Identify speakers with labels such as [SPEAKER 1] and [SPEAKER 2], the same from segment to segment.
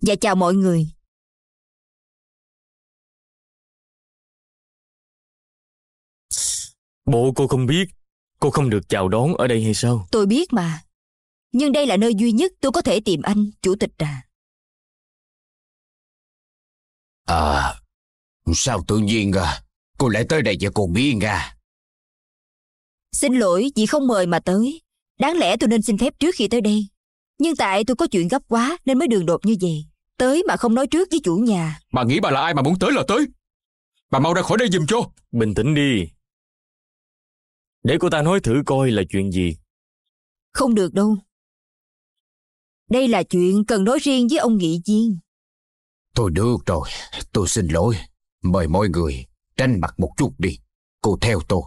[SPEAKER 1] và dạ chào mọi người. Bộ cô không biết, cô không được chào đón ở đây hay sao? Tôi biết mà, nhưng đây là nơi duy nhất tôi có thể tìm anh, chủ tịch à. À, sao tự nhiên à, cô lại tới đây cho cô biết à? Xin lỗi vì không mời mà
[SPEAKER 2] tới. Đáng lẽ tôi nên xin phép trước khi tới đây. Nhưng tại tôi có chuyện gấp quá nên mới đường đột như vậy. Tới mà không nói trước với chủ nhà.
[SPEAKER 3] Bà nghĩ bà là ai mà muốn tới là tới. Bà mau ra khỏi đây giùm cho. Bình tĩnh đi. Để cô ta nói thử coi là chuyện gì.
[SPEAKER 1] Không được đâu. Đây là chuyện cần nói riêng với ông nghị viên. Thôi được rồi, tôi xin lỗi. Mời mọi người tranh mặt một chút đi. Cô theo tôi.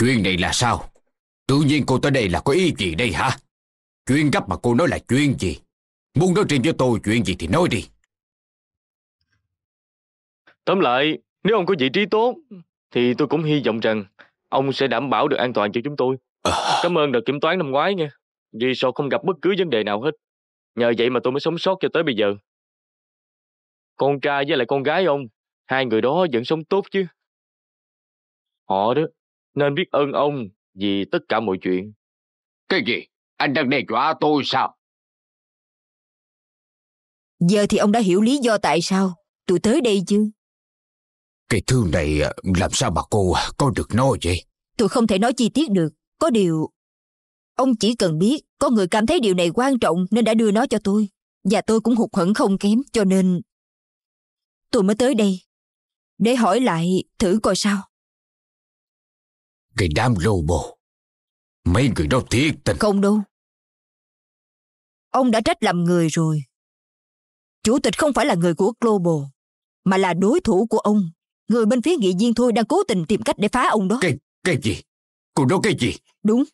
[SPEAKER 1] Chuyện này là sao? Tự nhiên cô tới đây là có ý gì đây hả? Chuyện gấp mà cô nói là chuyện gì? Muốn nói riêng với
[SPEAKER 4] tôi chuyện gì thì nói đi.
[SPEAKER 3] Tóm lại, nếu ông có vị trí tốt, thì tôi cũng hy vọng rằng ông sẽ đảm bảo được an toàn cho chúng tôi. À... Cảm ơn đợt kiểm toán năm ngoái nha. Vì sao không gặp bất cứ vấn đề nào hết. Nhờ vậy mà tôi mới sống sót cho tới bây giờ. Con trai với lại con gái ông, hai người đó vẫn sống tốt
[SPEAKER 1] chứ. Họ đó nên biết ơn ông vì tất cả mọi chuyện. Cái gì? Anh đang đe dọa tôi sao? Giờ thì ông đã hiểu lý do tại sao tôi tới đây chứ Cái
[SPEAKER 4] thứ này à, làm sao mà cô à, có được nói vậy?
[SPEAKER 2] Tôi không thể nói chi tiết được. Có điều... Ông chỉ cần biết có người cảm thấy điều này quan trọng nên đã đưa nó cho tôi. Và tôi
[SPEAKER 1] cũng hụt hẫng không kém cho nên... Tôi mới tới đây. Để hỏi lại thử coi sao. Cái đám lô bồ Mấy người đó thiệt tình Không đâu Ông đã trách làm người rồi
[SPEAKER 2] Chủ tịch không phải là người của Global Mà là đối thủ của ông Người bên phía nghị viên thôi đang cố tình tìm cách để phá ông đó Cái,
[SPEAKER 1] cái gì? Cô nói cái gì? Đúng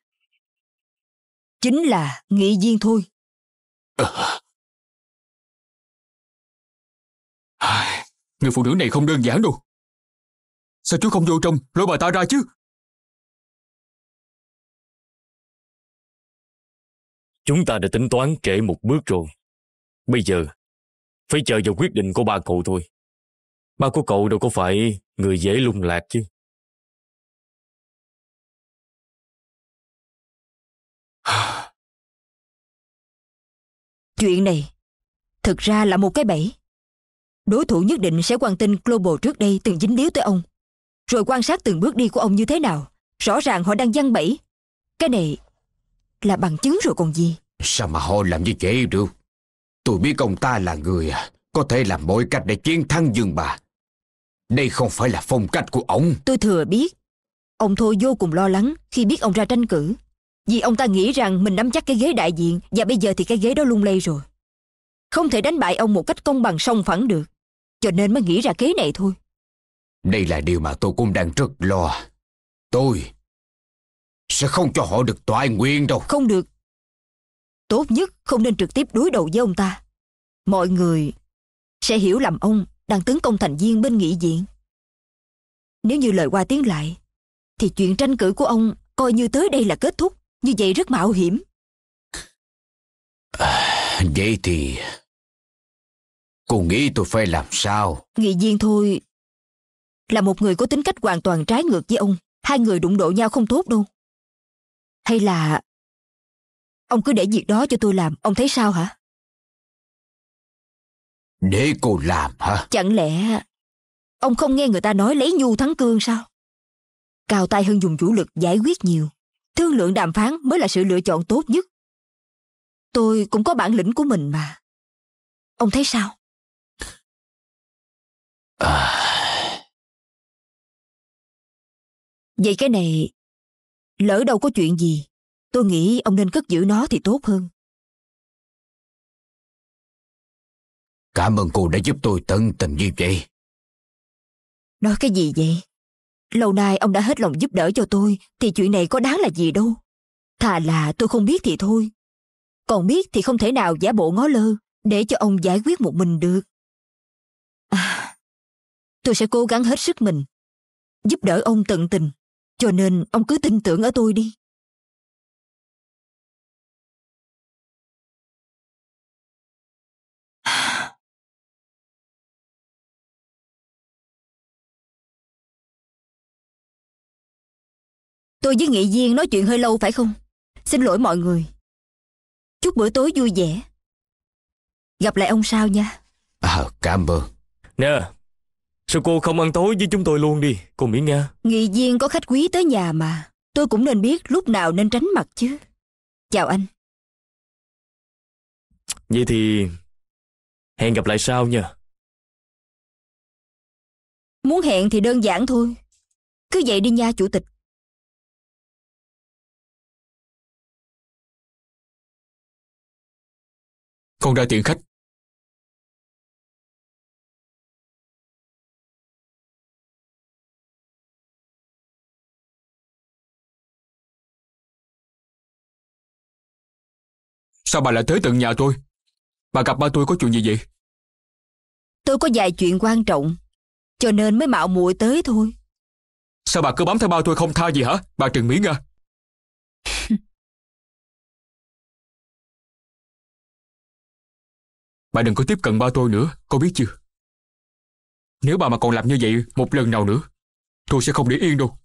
[SPEAKER 1] Chính là nghị viên thôi à. Người phụ nữ này không đơn giản đâu Sao chú không vô trong Lôi bà ta ra chứ Chúng ta đã tính toán trễ một bước rồi. Bây giờ, phải chờ vào quyết định của ba cậu thôi. Ba của cậu đâu có phải người dễ lung lạc chứ. Chuyện này thực ra là một cái bẫy. Đối thủ nhất định sẽ quan tin Global trước đây từng dính líu tới
[SPEAKER 2] ông. Rồi quan sát từng bước đi của ông như thế nào. Rõ ràng họ đang giăng bẫy. Cái này là bằng chứng rồi còn gì
[SPEAKER 4] Sao mà họ làm như vậy được Tôi biết ông ta là người à, Có thể làm mọi cách để chiến thắng Dương bà Đây không phải là phong cách của ông Tôi thừa biết Ông Thôi vô cùng lo lắng khi biết ông ra tranh cử
[SPEAKER 2] Vì ông ta nghĩ rằng mình nắm chắc cái ghế đại diện Và bây giờ thì cái ghế đó lung lay rồi Không thể đánh bại ông một cách công bằng song phẳng được Cho nên mới nghĩ ra kế này thôi
[SPEAKER 4] Đây là điều mà tôi cũng đang rất lo Tôi sẽ không cho họ được toại nguyện đâu
[SPEAKER 2] Không được Tốt nhất không nên trực tiếp đối đầu với ông ta Mọi người sẽ hiểu lầm ông đang tấn công thành viên bên nghị viện Nếu như lời qua tiếng lại Thì chuyện tranh cử của ông coi như tới đây là kết thúc
[SPEAKER 1] Như vậy rất mạo hiểm à, Vậy thì Cô nghĩ tôi phải làm sao? Nghị viên thôi. Là một người có tính cách hoàn toàn trái ngược với ông. Hai người đụng độ nhau không tốt đâu. Hay là... Ông cứ để việc đó cho tôi làm, ông thấy sao hả? Để cô làm hả? Chẳng lẽ ông không nghe người ta nói
[SPEAKER 2] lấy nhu thắng cương sao? Cao tay hơn dùng vũ lực giải quyết nhiều. Thương lượng đàm phán
[SPEAKER 1] mới là sự lựa chọn tốt nhất. Tôi cũng có bản lĩnh của mình mà. Ông thấy sao? À... Vậy cái này Lỡ đâu có chuyện gì, tôi nghĩ ông nên cất giữ nó thì tốt hơn. Cảm ơn cô đã giúp tôi tận tình như vậy. Nói cái
[SPEAKER 2] gì vậy? Lâu nay ông đã hết lòng giúp đỡ cho tôi thì chuyện này có đáng là gì đâu. Thà là tôi không biết thì thôi. Còn biết thì không thể nào giả bộ ngó lơ để cho
[SPEAKER 1] ông giải quyết một mình được. À, tôi sẽ cố gắng hết sức mình, giúp đỡ ông tận tình. Cho nên ông cứ tin tưởng ở tôi đi. Tôi với nghị viên nói chuyện hơi lâu phải không? Xin lỗi mọi người. Chúc bữa tối vui vẻ. Gặp
[SPEAKER 2] lại ông sau nha.
[SPEAKER 3] À, cảm ơn. Nè, Sao cô không ăn tối với chúng tôi luôn đi, cô Mỹ Nga?
[SPEAKER 2] Nghị viên có khách quý tới nhà mà. Tôi cũng nên biết lúc nào nên tránh mặt
[SPEAKER 1] chứ. Chào anh. Vậy thì hẹn gặp lại sau nha. Muốn hẹn thì đơn giản thôi. Cứ vậy đi nha chủ tịch. Con ra tiện khách Sao bà lại tới tận nhà tôi? Bà gặp ba tôi có chuyện gì vậy? Tôi có vài chuyện quan trọng, cho nên mới mạo muội tới thôi. Sao bà cứ bám theo ba tôi không tha gì hả? Bà Trừng Miễn à? bà đừng có tiếp cận ba tôi nữa, cô biết chưa? Nếu bà mà còn làm như vậy một lần nào nữa,
[SPEAKER 5] tôi sẽ không để yên đâu.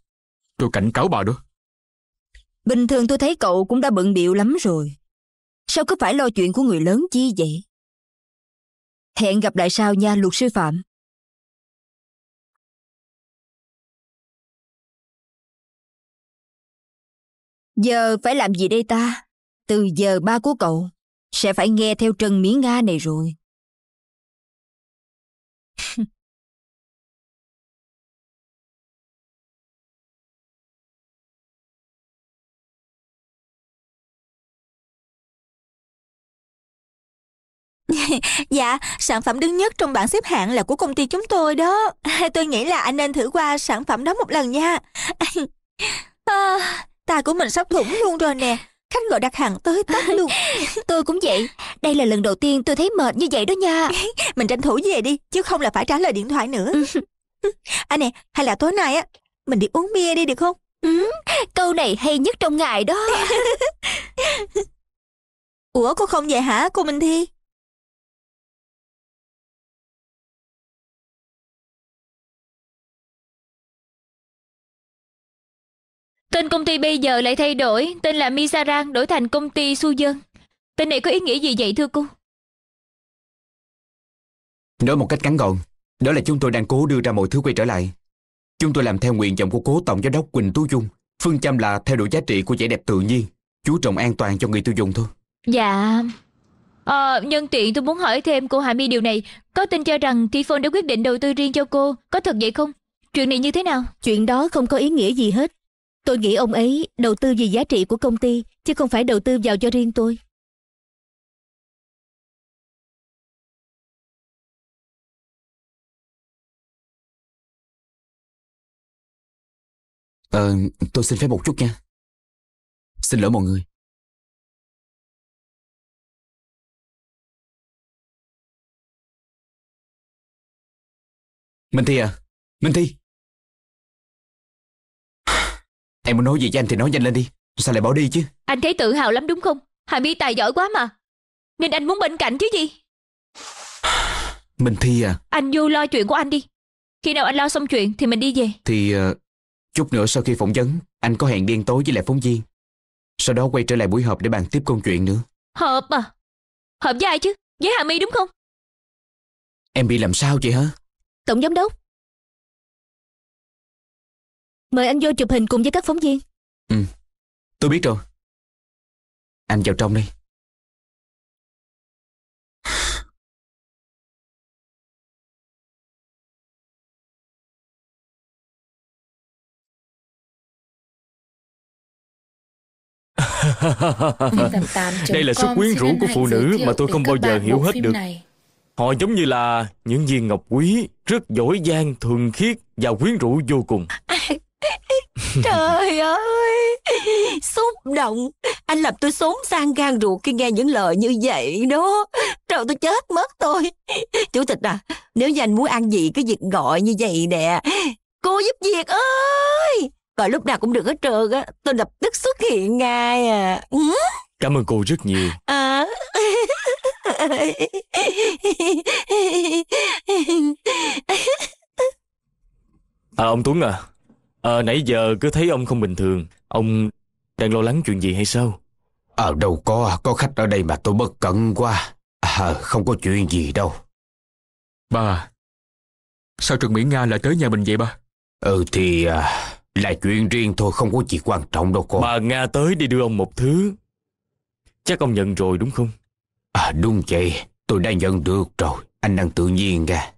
[SPEAKER 5] Tôi cảnh cáo bà đó.
[SPEAKER 2] Bình thường tôi thấy
[SPEAKER 1] cậu cũng đã bận điệu lắm rồi. Sao cứ phải lo chuyện của người lớn chi vậy? Hẹn gặp lại sau nha luật sư Phạm. Giờ phải làm gì đây ta? Từ giờ ba của cậu sẽ phải nghe theo Trần Mỹ Nga này rồi. dạ, sản phẩm đứng nhất trong bảng xếp hạng là của công ty chúng tôi đó. Tôi nghĩ là anh nên thử
[SPEAKER 2] qua sản phẩm đó một lần nha. à, tài của mình sắp thủng luôn rồi nè. Khách gọi đặt hàng tới tắt luôn. tôi cũng vậy. Đây là lần đầu tiên tôi thấy mệt như vậy đó nha. mình tranh thủ về đi, chứ không là phải trả lời điện thoại nữa. Ừ. à nè, hay là tối nay á, mình đi uống bia đi được không? Ừ, câu này hay nhất trong ngày đó.
[SPEAKER 1] Ủa cô không về hả cô Minh Thi? Tên công ty bây giờ lại thay đổi, tên là Mizaran đổi thành công ty Su Dân. Tên này có ý nghĩa gì vậy thưa cô?
[SPEAKER 4] Nói một cách ngắn gọn, đó là chúng tôi đang cố đưa ra mọi thứ quay trở lại. Chúng tôi làm theo nguyện vọng của cố tổng giám đốc Quỳnh Tú Dung. Phương châm là theo đuổi giá trị của vẻ đẹp tự nhiên, chú trọng an toàn cho người tiêu dùng thôi.
[SPEAKER 6] Dạ. Ờ, nhân tiện tôi muốn hỏi thêm cô Hạ My điều này. Có tin cho rằng t đã quyết định đầu tư riêng cho cô, có thật vậy không? Chuyện này như thế nào? Chuyện đó không có ý nghĩa gì hết. Tôi nghĩ ông ấy đầu tư vì giá trị của công ty,
[SPEAKER 1] chứ không phải đầu tư vào cho riêng tôi. Ờ, tôi xin phép một chút nha. Xin lỗi mọi người. Minh Thi à, Minh Thi. Em muốn nói gì với anh thì nói nhanh lên đi Sao lại bỏ đi chứ
[SPEAKER 6] Anh thấy tự hào lắm đúng không Hà My tài giỏi quá mà Nên anh muốn bên cạnh chứ gì
[SPEAKER 4] Mình Thi à
[SPEAKER 6] Anh vô lo chuyện của anh đi Khi nào anh lo xong chuyện thì mình đi về
[SPEAKER 4] Thì uh, chút nữa sau khi phỏng vấn Anh có hẹn điên tối với lại phóng viên Sau đó
[SPEAKER 1] quay trở lại buổi họp để bàn tiếp công chuyện nữa Hợp à Hợp với ai chứ Với Hà My đúng không Em bị làm sao vậy hả Tổng giám đốc Mời anh vô chụp hình cùng với các phóng viên. Ừ, tôi biết rồi. Anh vào trong đi. Đây là sức quyến rũ của phụ nữ mà tôi không bao giờ hiểu hết được.
[SPEAKER 3] Họ giống như là những viên ngọc quý, rất giỏi giang, thuần khiết và quyến rũ vô cùng. À,
[SPEAKER 6] Trời ơi Xúc động Anh làm tôi xốn sang gan ruột khi nghe những lời như vậy đó Trời tôi chết mất tôi Chủ tịch à Nếu như anh muốn ăn gì cứ việc gọi như vậy nè Cô giúp việc ơi Gọi lúc nào cũng được hết trơn á Tôi lập tức xuất hiện ngay à ừ?
[SPEAKER 3] Cảm ơn cô rất nhiều à... à ông Tuấn à À, nãy giờ cứ thấy ông không bình thường. Ông đang lo lắng chuyện gì hay
[SPEAKER 4] sao? ờ à, đâu có, có khách ở đây mà tôi bất cẩn quá. À, không có chuyện gì đâu. Ba, sao Trần Mỹ Nga lại tới nhà mình vậy
[SPEAKER 3] ba? Ừ thì à, là chuyện riêng thôi, không có gì quan trọng đâu con. Bà Nga tới đi đưa ông một
[SPEAKER 1] thứ. Chắc ông nhận rồi đúng không? À, đúng vậy, tôi đã nhận được rồi. Anh đang tự nhiên ra.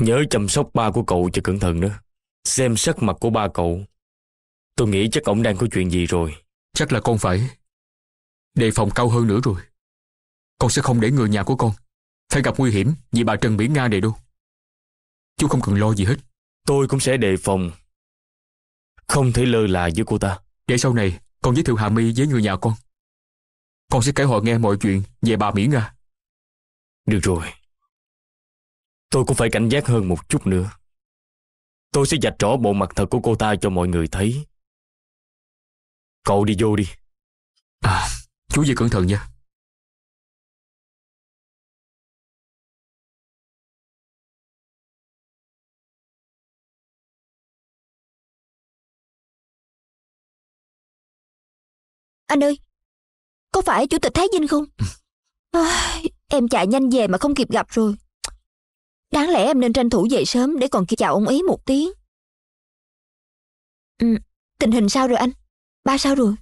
[SPEAKER 1] Nhớ chăm sóc ba của cậu cho cẩn thận nữa, Xem sắc mặt của ba cậu. Tôi nghĩ chắc ổng đang có
[SPEAKER 3] chuyện gì rồi. Chắc là con phải đề phòng cao hơn nữa rồi. Con sẽ không để người nhà của con phải gặp nguy hiểm vì bà Trần Mỹ Nga này đâu. Chú không cần lo gì hết. Tôi cũng sẽ đề phòng. Không thể lơ là với cô ta. Để sau này con giới thiệu Hà My với người nhà con. Con sẽ kể họ nghe mọi chuyện về bà Mỹ
[SPEAKER 5] Nga. Được rồi. Tôi cũng phải cảnh giác hơn một chút nữa.
[SPEAKER 1] Tôi sẽ dạch rõ bộ mặt thật của cô ta cho mọi người thấy. Cậu đi vô đi. À, chú gì cẩn thận nha. Anh ơi, có phải chủ tịch Thái Vinh không? Ừ.
[SPEAKER 2] À, em chạy nhanh về mà không kịp gặp rồi. Đáng lẽ em nên tranh thủ về sớm để còn
[SPEAKER 1] kia chào ông ấy một tiếng. Ừ, tình hình sao rồi anh? Ba sao rồi?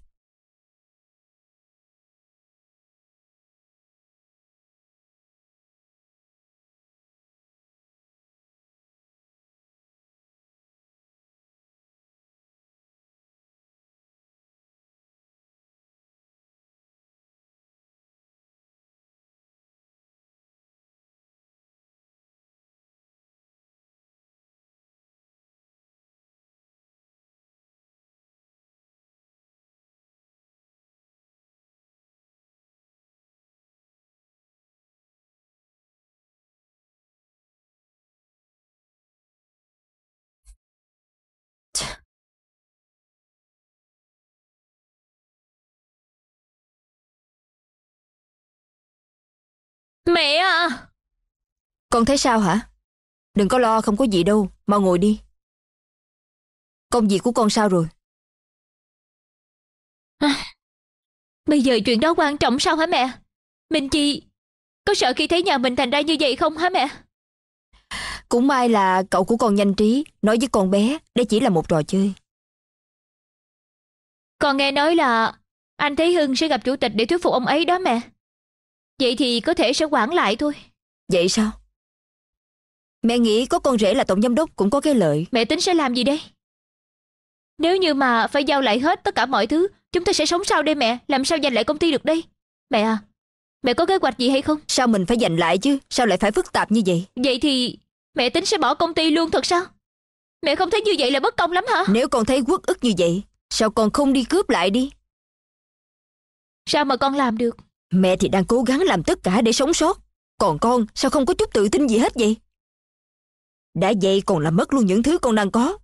[SPEAKER 1] Mẹ à! Con thấy sao hả? Đừng có lo, không có gì đâu, mau ngồi đi. Công việc của con sao rồi? À, bây giờ chuyện đó quan trọng sao hả mẹ? Minh Chi,
[SPEAKER 6] có sợ khi thấy nhà mình thành ra như vậy không hả mẹ?
[SPEAKER 2] Cũng may là cậu của con nhanh trí, nói với con bé, đây chỉ là một trò chơi.
[SPEAKER 6] Con nghe nói là anh Thế Hưng sẽ gặp chủ tịch để thuyết phục ông ấy đó mẹ. Vậy thì có thể sẽ quản lại thôi. Vậy sao? Mẹ nghĩ có con rể là tổng giám đốc cũng có cái lợi. Mẹ tính sẽ làm gì đây? Nếu như mà phải giao lại hết tất cả mọi thứ, chúng ta sẽ sống sao đây mẹ? Làm sao giành lại công ty được đây? Mẹ à, mẹ có kế hoạch gì
[SPEAKER 2] hay không? Sao mình phải giành lại chứ? Sao lại phải phức tạp như vậy?
[SPEAKER 6] Vậy thì mẹ tính sẽ bỏ công ty luôn thật sao? Mẹ không thấy như vậy là bất công lắm hả? Nếu
[SPEAKER 2] con thấy quốc ức như vậy, sao con không đi cướp lại đi? Sao mà con làm được? Mẹ thì đang cố gắng làm tất cả để sống sót. Còn con sao không có chút tự tin gì hết vậy? Đã vậy còn làm mất luôn những thứ con đang có.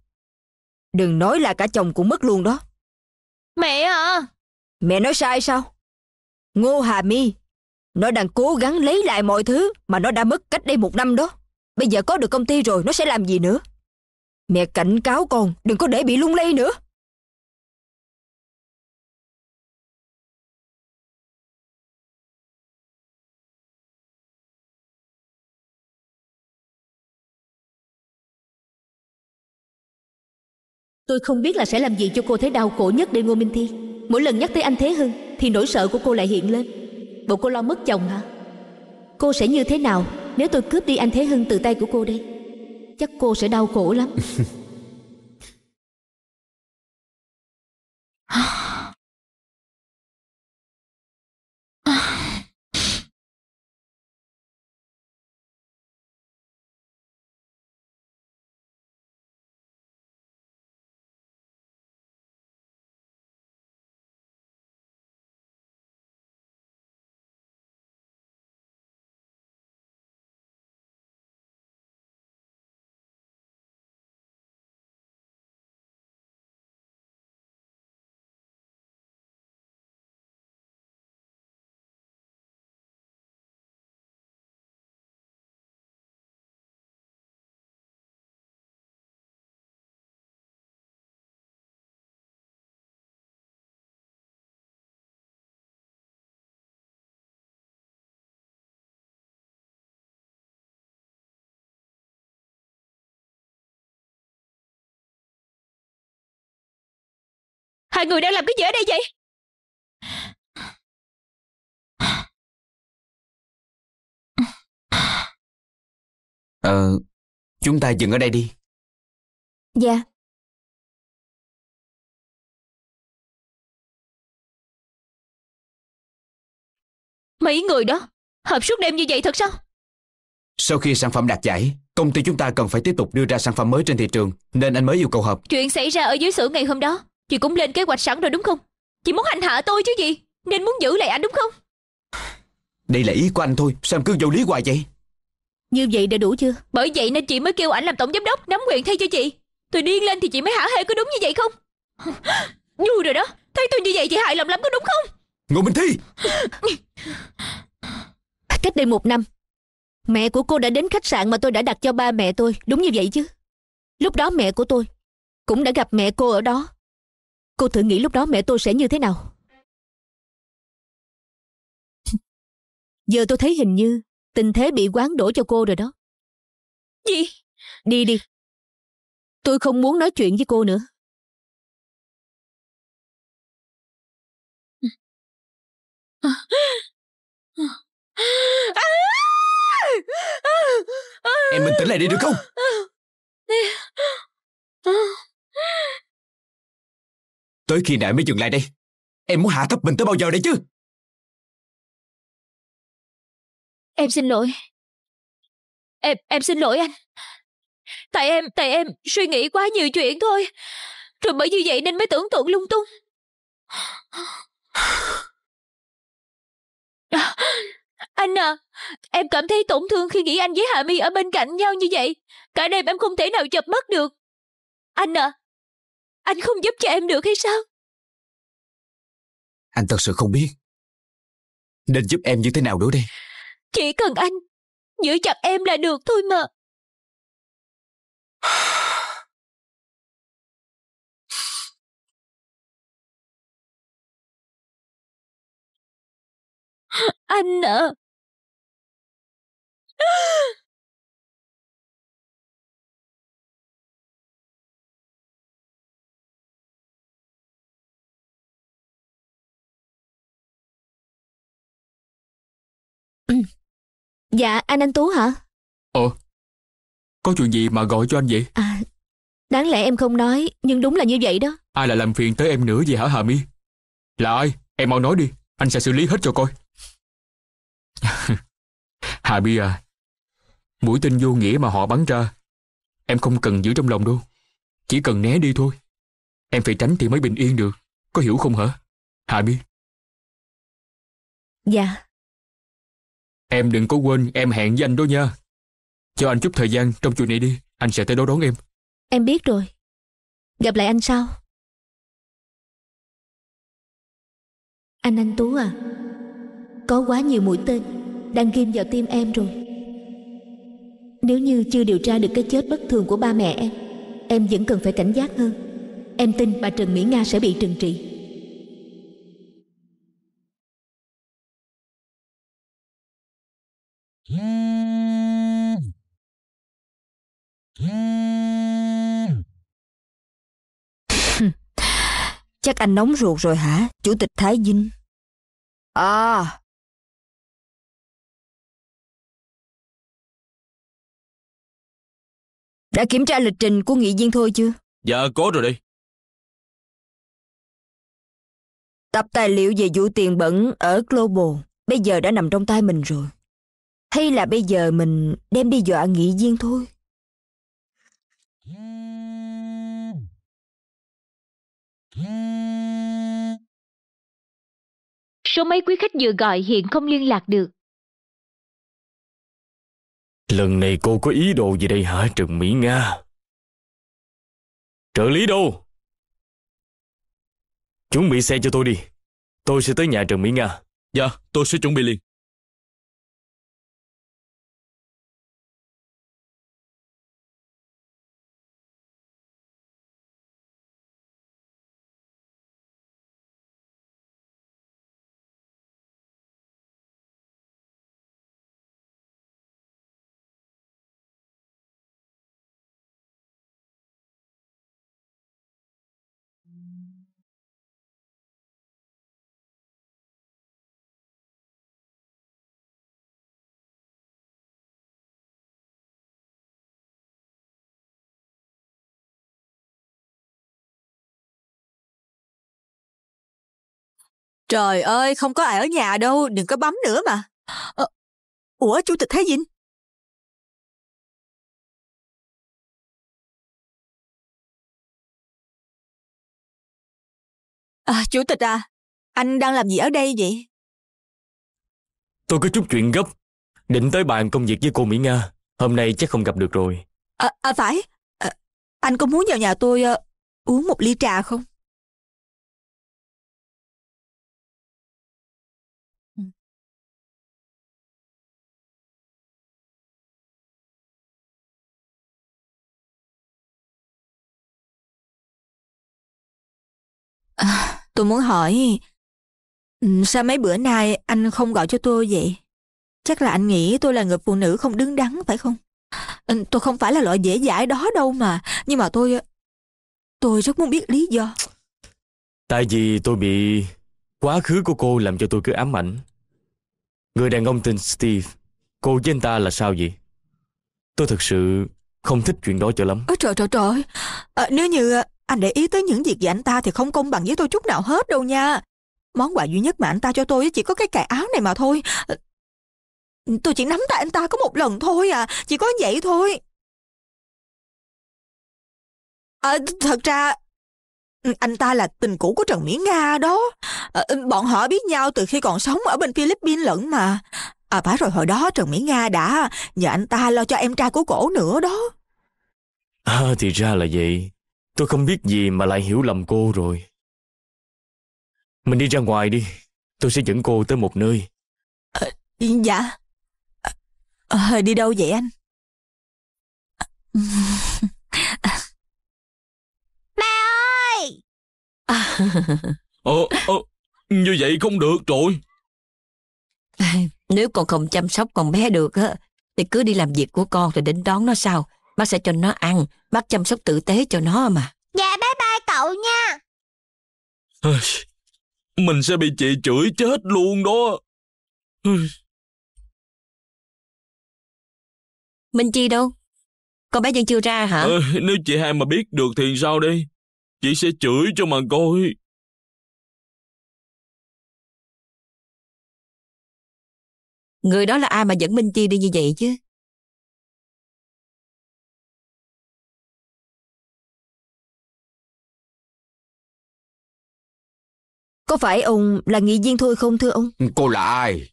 [SPEAKER 2] Đừng nói là cả chồng cũng mất luôn đó. Mẹ à! Mẹ nói sai sao? Ngô Hà Mi, nó đang cố gắng lấy lại mọi thứ mà nó đã mất cách đây một năm đó. Bây giờ có được công ty rồi, nó sẽ làm gì nữa?
[SPEAKER 1] Mẹ cảnh cáo con, đừng có để bị lung lay nữa. tôi không biết là sẽ làm gì cho cô thấy đau khổ nhất đêm ngô minh
[SPEAKER 6] thi mỗi lần nhắc tới anh thế hưng thì nỗi sợ của cô lại hiện lên bộ cô lo mất chồng hả cô sẽ như thế nào nếu tôi cướp đi anh thế hưng từ tay của cô đây chắc cô sẽ
[SPEAKER 1] đau khổ lắm Hai người đang làm cái gì ở đây vậy? Ờ, chúng ta dừng ở đây đi. Dạ. Mấy người đó, hợp suốt đêm như vậy thật sao? Sau khi sản phẩm đạt giải, công ty chúng ta cần phải tiếp tục đưa ra sản
[SPEAKER 4] phẩm mới trên thị trường, nên anh mới yêu cầu hợp.
[SPEAKER 6] Chuyện xảy ra ở dưới xưởng ngày hôm đó, Chị cũng lên kế hoạch sẵn rồi đúng không Chị muốn hành hạ tôi chứ gì Nên muốn giữ lại anh đúng không
[SPEAKER 4] Đây là ý của anh thôi Sao em cứ vô lý hoài vậy
[SPEAKER 6] Như vậy đã đủ chưa Bởi vậy nên chị mới kêu ảnh làm tổng giám đốc Nắm quyền thay cho chị Tôi điên lên thì chị mới hả hê có đúng như vậy không Vui rồi đó Thấy tôi như vậy chị hại lòng lắm có đúng không Ngô Minh Thi à, Cách đây một năm Mẹ của cô đã đến khách sạn mà tôi đã đặt cho ba mẹ tôi Đúng như vậy chứ
[SPEAKER 1] Lúc đó mẹ của tôi Cũng đã gặp mẹ cô ở đó Cô thử nghĩ lúc đó mẹ tôi sẽ như thế nào Giờ tôi thấy hình như Tình thế bị quán đổ cho cô rồi đó Gì Đi đi Tôi không muốn nói chuyện với cô nữa Em bình tĩnh lại đi được không Tới khi nào mới dừng lại đây? Em muốn hạ thấp mình tới bao giờ đây chứ? Em xin lỗi. Em em xin lỗi anh. Tại em,
[SPEAKER 6] tại em suy nghĩ quá nhiều chuyện thôi. Rồi bởi như vậy nên mới tưởng tượng lung tung. Anh à, em cảm thấy tổn thương khi nghĩ anh với Hạ Mi ở bên cạnh nhau như vậy. Cả đêm em không thể nào
[SPEAKER 1] chập mắt được. Anh à, anh không giúp cho em được hay sao? Anh thật sự không biết. Nên giúp em như thế nào nữa đây? Chỉ cần anh giữ chặt em là được thôi mà. Anh à. Ừ. Dạ anh anh Tú hả Ờ Có chuyện gì mà gọi cho anh vậy à,
[SPEAKER 6] Đáng lẽ em không nói Nhưng đúng là như vậy đó
[SPEAKER 5] Ai là làm phiền tới em nữa vậy hả Hà My Là ai Em mau nói đi Anh sẽ xử lý hết cho coi Hà My à Mũi tin vô nghĩa mà họ bắn ra Em không cần
[SPEAKER 1] giữ trong lòng đâu Chỉ cần né đi thôi Em phải tránh thì mới bình yên được Có hiểu không hả Hà My Dạ Em đừng có quên em hẹn với anh đó nha. Cho anh chút thời gian trong chuyện này đi, anh sẽ tới đó đón em. Em biết rồi. Gặp lại anh sau. Anh Anh Tú à, có quá nhiều mũi tên đang
[SPEAKER 6] ghim vào tim em rồi. Nếu như chưa điều tra được cái chết bất thường của ba mẹ
[SPEAKER 1] em, em vẫn cần phải cảnh giác hơn. Em tin bà Trần Mỹ Nga sẽ bị trừng trị. Chắc anh nóng ruột rồi hả, Chủ tịch Thái Vinh? À, Đã kiểm tra lịch trình của nghị viên thôi chưa? Dạ, có rồi đi
[SPEAKER 2] Tập tài liệu về vụ tiền bẩn ở Global bây giờ đã nằm trong tay mình rồi.
[SPEAKER 1] Hay là bây giờ mình đem đi dọa nghị viên thôi? Số mấy quý khách vừa gọi hiện không liên lạc được. Lần này cô có ý đồ gì đây hả Trần Mỹ Nga? Trợ lý đâu? Chuẩn bị xe cho tôi đi. Tôi sẽ tới nhà Trần Mỹ Nga. Dạ, tôi sẽ chuẩn bị liền. Trời ơi, không có ai ở nhà đâu, đừng có bấm nữa mà. Ờ. Ủa, Chủ tịch Thái Vinh? À, chủ tịch à, anh đang làm gì ở đây vậy? Tôi có chút chuyện gấp,
[SPEAKER 3] định tới bàn công việc với cô Mỹ Nga. Hôm nay chắc không gặp được rồi.
[SPEAKER 6] À, à phải, à,
[SPEAKER 1] anh có muốn vào nhà tôi uh, uống một ly trà không? À, tôi muốn hỏi, ừ, sao mấy bữa nay anh không gọi cho tôi vậy? Chắc là
[SPEAKER 2] anh nghĩ tôi là người phụ nữ không đứng đắn phải không? Ừ, tôi không phải là loại dễ dãi đó đâu mà, nhưng mà tôi... Tôi rất muốn biết lý do.
[SPEAKER 3] Tại vì tôi bị quá khứ của cô làm cho tôi cứ ám ảnh. Người đàn ông tên Steve, cô với anh ta là sao vậy? Tôi thật sự không thích chuyện đó cho lắm.
[SPEAKER 2] Ôi trời trời trời, à, nếu như anh để ý tới những việc về anh ta thì không công bằng với tôi chút nào hết đâu nha. Món quà duy nhất mà anh ta cho tôi chỉ có cái cài áo này mà thôi.
[SPEAKER 1] Tôi chỉ nắm tay anh ta có một lần thôi à, chỉ có vậy thôi. À, thật ra ừ, anh ta là tình cũ của Trần Mỹ Nga đó.
[SPEAKER 2] Ờ, ừ, bọn họ biết nhau từ khi còn sống ở bên Philippines lẫn mà. À phải rồi hồi đó Trần Mỹ Nga đã nhờ anh ta lo cho em trai của cổ nữa đó.
[SPEAKER 1] À
[SPEAKER 3] thì ra là vậy. Tôi không biết gì mà lại hiểu lầm cô rồi. Mình đi ra ngoài đi, tôi sẽ dẫn cô tới một nơi.
[SPEAKER 2] À, dạ.
[SPEAKER 1] À, đi đâu vậy anh? mẹ ơi! Ờ,
[SPEAKER 3] ờ, như vậy không được rồi.
[SPEAKER 6] Nếu con không chăm sóc con bé được á, thì cứ đi làm việc của con rồi đến đón nó sau. Bác sẽ cho nó ăn, bác chăm
[SPEAKER 1] sóc tử tế cho nó mà. Dạ bye bye cậu nha. Mình sẽ bị chị chửi chết luôn đó. Minh Chi đâu? Con bé vẫn chưa ra hả? Ờ, nếu chị hai mà biết được thì sao đi? Chị sẽ chửi cho mà coi. Người đó là ai mà dẫn Minh Chi đi như vậy chứ? Có phải ông là nghị viên thôi không thưa ông? Cô là ai?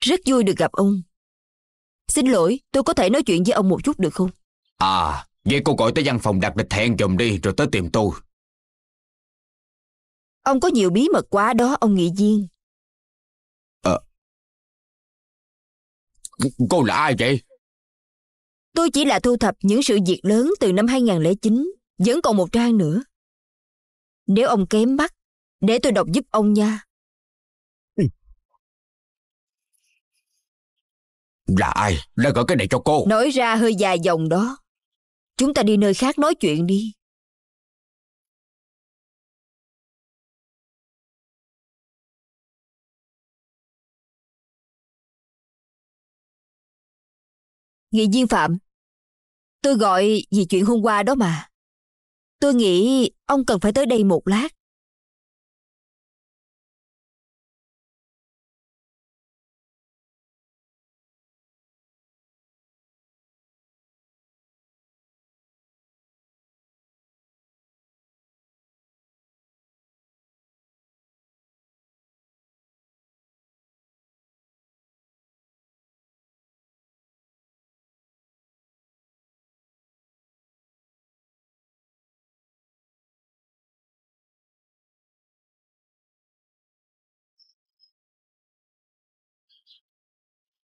[SPEAKER 1] Rất
[SPEAKER 2] vui được gặp ông. Xin lỗi, tôi có thể nói chuyện với ông một chút được không?
[SPEAKER 4] À,
[SPEAKER 1] vậy cô gọi tới văn phòng đặt lịch hẹn chồng đi rồi tới tìm tôi. Ông có nhiều bí mật quá đó, ông nghị viên. Ờ. cô là ai vậy? Tôi chỉ là thu thập những sự việc lớn từ năm 2009, vẫn còn một trang nữa. Nếu ông kém mắt. Để tôi đọc giúp ông nha. Ừ. Là ai đã gửi cái này cho cô? Nói ra hơi dài dòng đó. Chúng ta đi nơi khác nói chuyện đi. Nghị viên Phạm, tôi gọi vì chuyện hôm qua đó mà. Tôi nghĩ ông cần phải tới đây một lát.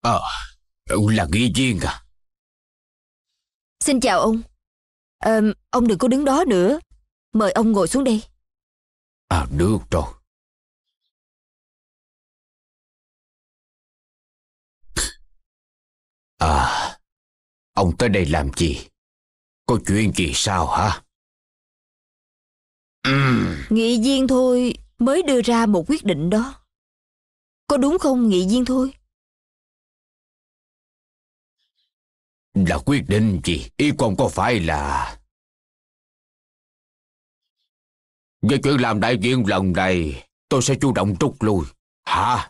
[SPEAKER 1] Ờ, là nghi viên à. Xin chào ông. À, ông đừng có đứng đó nữa. Mời ông ngồi xuống đây. À, được rồi. À, ông tới đây làm gì? Có chuyện gì sao hả? Uhm. Nghị viên thôi mới đưa ra một quyết định đó. Có đúng không nghị viên thôi? Là quyết định gì? Y còn có phải là... Về chuyện làm đại diện lần này, tôi sẽ chủ động rút lui. Hả?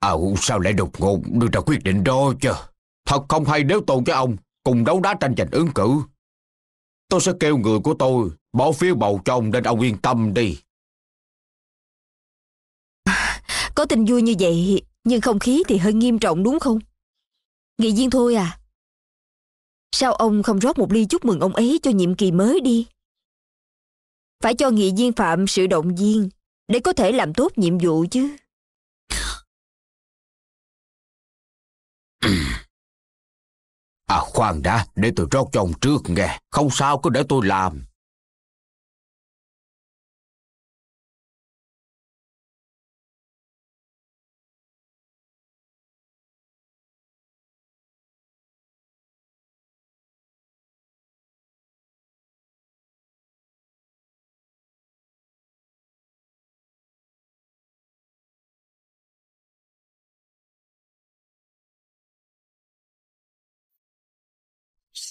[SPEAKER 4] À, sao lại đột ngột đưa ra quyết định đó chứ? Thật không hay nếu tôi với ông cùng đấu đá tranh giành ứng cử. Tôi sẽ kêu người của tôi bỏ phiếu bầu cho ông nên ông yên
[SPEAKER 1] tâm đi. Có tin vui như vậy, nhưng không khí thì hơi nghiêm trọng đúng không? Nghị viên thôi à?
[SPEAKER 2] Sao ông không rót một ly chúc mừng ông ấy cho nhiệm kỳ mới đi? Phải cho nghị
[SPEAKER 1] viên Phạm sự động viên để có thể làm tốt nhiệm vụ chứ. À khoan đã, để tôi rót cho ông trước nghe. Không sao, cứ để tôi làm.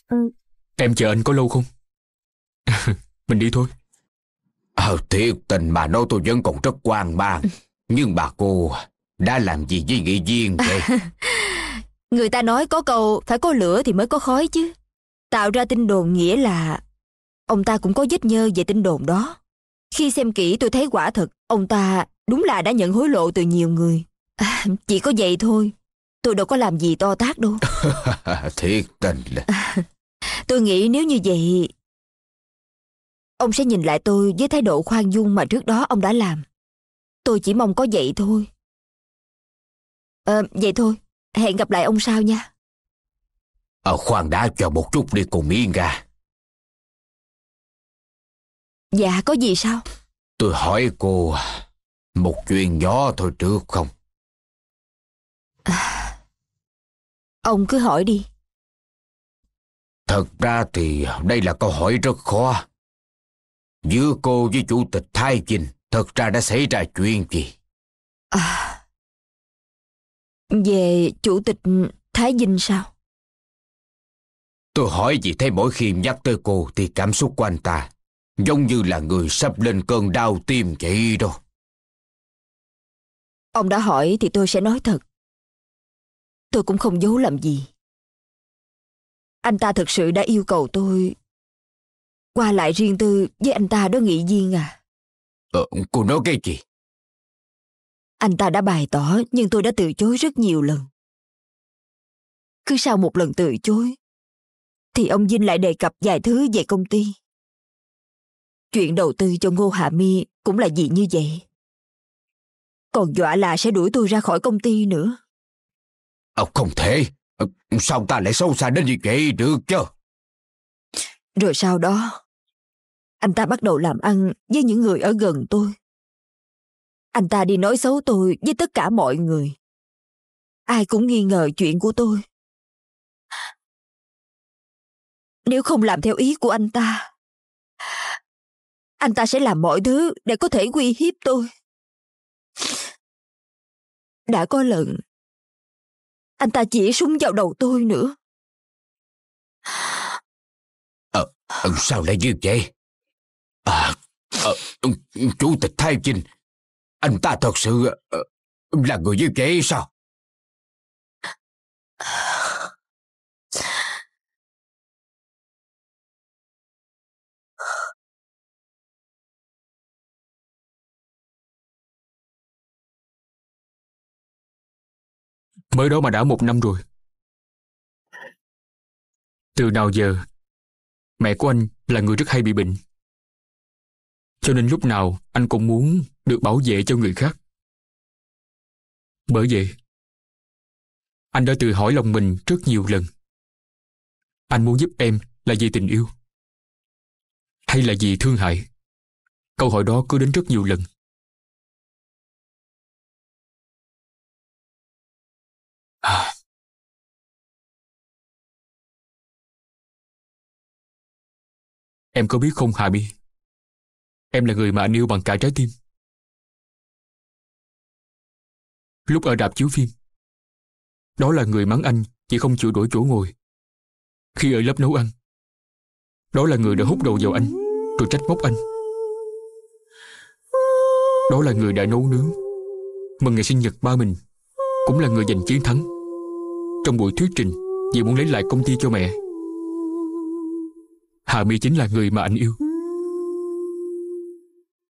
[SPEAKER 1] Ừ. Em chờ anh có lâu không? Mình đi thôi.
[SPEAKER 4] Ờ, thiệt tình mà nói tôi vẫn còn rất quan mang. Ừ. Nhưng bà cô đã làm gì với nghị viên vậy?
[SPEAKER 2] Người ta nói có câu phải có lửa thì mới có khói chứ. Tạo ra tin đồn nghĩa là ông ta cũng có vết nhơ về tin đồn đó. Khi xem kỹ tôi thấy quả thật, ông ta đúng là đã nhận hối lộ từ nhiều người. À, chỉ có vậy thôi, tôi đâu có làm gì to tác đâu.
[SPEAKER 4] Thiệt tình là...
[SPEAKER 2] Tôi nghĩ nếu như vậy... Ông sẽ nhìn lại tôi với thái độ khoan dung mà trước đó ông đã làm. Tôi chỉ mong có vậy thôi.
[SPEAKER 1] à, vậy thôi. Hẹn gặp lại ông sau nha. à, khoan đã chờ một chút đi cùng Yên ra. Dạ, có gì sao? Tôi hỏi cô một chuyện nhỏ thôi được không? À, ông cứ hỏi đi. Thật ra thì đây là câu hỏi rất khó. Giữa cô với chủ tịch Thái Vinh thật ra đã xảy ra chuyện gì? À, về chủ tịch Thái Vinh sao? Tôi
[SPEAKER 4] hỏi vì thấy mỗi khi nhắc tới cô thì cảm xúc của anh ta giống như là người sắp lên
[SPEAKER 1] cơn đau tim vậy đó. Ông đã hỏi thì tôi sẽ nói thật. Tôi cũng không giấu làm gì. Anh ta thực sự đã yêu cầu tôi... Qua lại riêng tư với anh ta đó nghị viên à? Ờ, cô nói cái gì? Anh ta đã bày tỏ nhưng tôi đã từ chối rất nhiều lần. Cứ sau một lần từ chối, thì ông Vinh lại đề cập vài thứ về công ty. Chuyện đầu tư cho Ngô Hà
[SPEAKER 2] Mi cũng là gì như vậy. Còn dọa là sẽ đuổi tôi ra khỏi công ty nữa.
[SPEAKER 4] Ông ờ, không thể. Ờ, sao ta lại sâu xa đến như vậy được chứ?
[SPEAKER 2] Rồi sau đó, anh ta bắt đầu làm ăn với những người
[SPEAKER 1] ở gần tôi. Anh ta đi nói xấu tôi với tất cả mọi người. Ai cũng nghi ngờ chuyện của tôi. Nếu không làm theo ý của anh ta, anh ta sẽ làm mọi thứ để có thể uy hiếp tôi. Đã có lần, anh ta chỉ súng vào đầu tôi nữa ờ à, sao lại như vậy à, à chủ tịch thái chinh anh ta thật sự ờ, là người như vậy sao Mới đó mà đã một năm rồi. Từ nào giờ, mẹ của anh là người rất hay bị bệnh. Cho nên lúc nào anh cũng muốn được bảo vệ cho người khác. Bởi vậy, anh đã tự hỏi lòng mình rất nhiều lần. Anh muốn giúp em là vì tình yêu? Hay là vì thương hại? Câu hỏi đó cứ đến rất nhiều lần. Em có biết không Hà My? Em là người mà anh yêu bằng cả trái tim. Lúc ở đạp chiếu phim, đó là người mắng anh chỉ không chịu đổi chỗ ngồi. Khi ở lớp
[SPEAKER 5] nấu ăn, đó là người đã hút đầu vào anh rồi trách móc anh. Đó là người đã nấu nướng, mừng ngày sinh nhật ba mình, cũng là người giành chiến thắng. Trong buổi thuyết trình, vì muốn lấy lại công ty cho mẹ,
[SPEAKER 1] Hà My chính là người mà anh yêu.